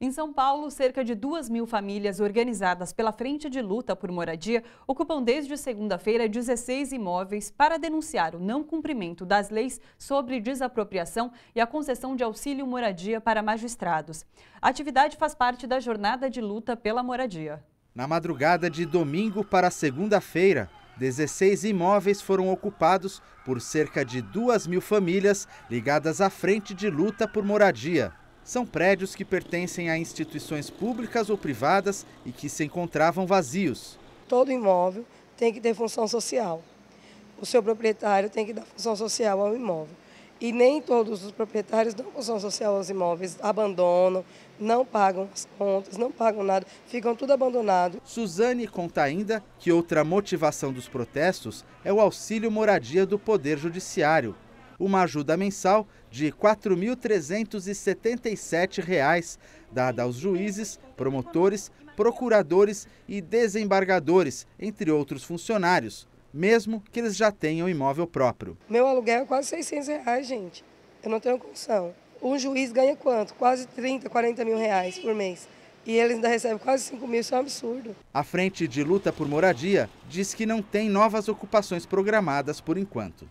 Em São Paulo, cerca de 2 mil famílias organizadas pela Frente de Luta por Moradia ocupam desde segunda-feira 16 imóveis para denunciar o não cumprimento das leis sobre desapropriação e a concessão de auxílio moradia para magistrados. A atividade faz parte da jornada de luta pela moradia. Na madrugada de domingo para segunda-feira, 16 imóveis foram ocupados por cerca de 2 mil famílias ligadas à Frente de Luta por Moradia são prédios que pertencem a instituições públicas ou privadas e que se encontravam vazios. Todo imóvel tem que ter função social. O seu proprietário tem que dar função social ao imóvel. E nem todos os proprietários dão função social aos imóveis, abandonam, não pagam as contas, não pagam nada, ficam tudo abandonado. Suzane conta ainda que outra motivação dos protestos é o auxílio moradia do Poder Judiciário, uma ajuda mensal de R$ 4.377, dada aos juízes, promotores, procuradores e desembargadores, entre outros funcionários, mesmo que eles já tenham imóvel próprio. Meu aluguel é quase 600 reais, gente. Eu não tenho condição. Um juiz ganha quanto? Quase 30, 40 mil reais por mês. E eles ainda recebem quase 5 mil, isso é um absurdo. A Frente de Luta por Moradia diz que não tem novas ocupações programadas por enquanto.